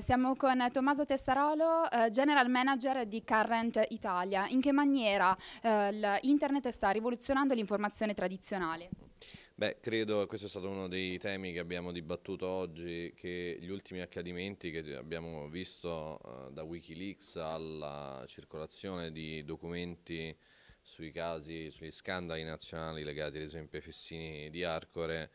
siamo con Tommaso Tessarolo, eh, General Manager di Current Italia. In che maniera eh, l'internet sta rivoluzionando l'informazione tradizionale? Beh, credo, che questo è stato uno dei temi che abbiamo dibattuto oggi, che gli ultimi accadimenti che abbiamo visto eh, da Wikileaks alla circolazione di documenti sui casi, sugli scandali nazionali legati ad esempio ai fessini di Arcore,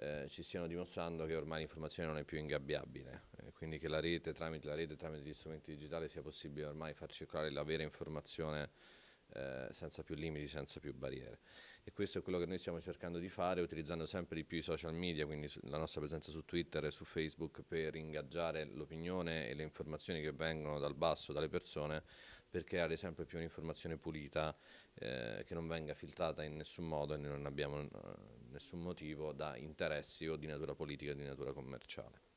eh, ci stiano dimostrando che ormai l'informazione non è più ingabbiabile quindi che la rete, tramite la rete, tramite gli strumenti digitali sia possibile ormai far circolare la vera informazione eh, senza più limiti, senza più barriere. E questo è quello che noi stiamo cercando di fare utilizzando sempre di più i social media, quindi la nostra presenza su Twitter e su Facebook per ingaggiare l'opinione e le informazioni che vengono dal basso, dalle persone, per creare sempre più un'informazione pulita eh, che non venga filtrata in nessun modo e noi non abbiamo eh, nessun motivo da interessi o di natura politica o di natura commerciale.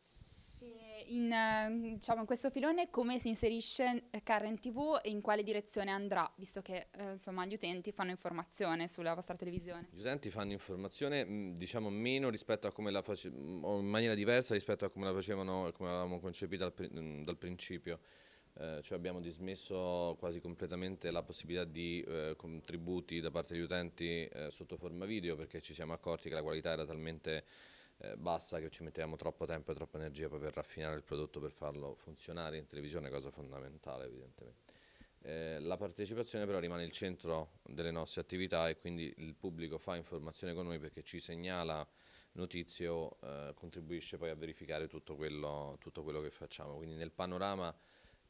In, eh, diciamo, in, questo filone come si inserisce Karen eh, TV e in quale direzione andrà, visto che eh, insomma, gli utenti fanno informazione sulla vostra televisione? Gli utenti fanno informazione mm, diciamo meno rispetto a come la facevano, mm, in maniera diversa rispetto a come la facevano, e come l'avevamo concepita dal, mm, dal principio. Eh, cioè abbiamo dismesso quasi completamente la possibilità di eh, contributi da parte degli utenti eh, sotto forma video perché ci siamo accorti che la qualità era talmente eh, bassa che ci mettiamo troppo tempo e troppa energia poi per raffinare il prodotto, per farlo funzionare in televisione, cosa fondamentale evidentemente. Eh, la partecipazione però rimane il centro delle nostre attività e quindi il pubblico fa informazione con noi perché ci segnala notizie o eh, contribuisce poi a verificare tutto quello, tutto quello, che facciamo. Quindi nel panorama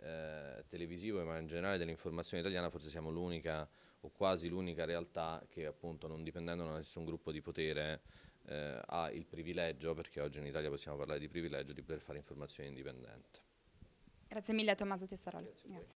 eh, televisivo ma in generale dell'informazione italiana forse siamo l'unica o quasi l'unica realtà che appunto non dipendendo da nessun gruppo di potere eh, ha il privilegio, perché oggi in Italia possiamo parlare di privilegio, di poter fare informazione indipendente. Grazie mille Tommaso Tessaroli. Grazie. Grazie.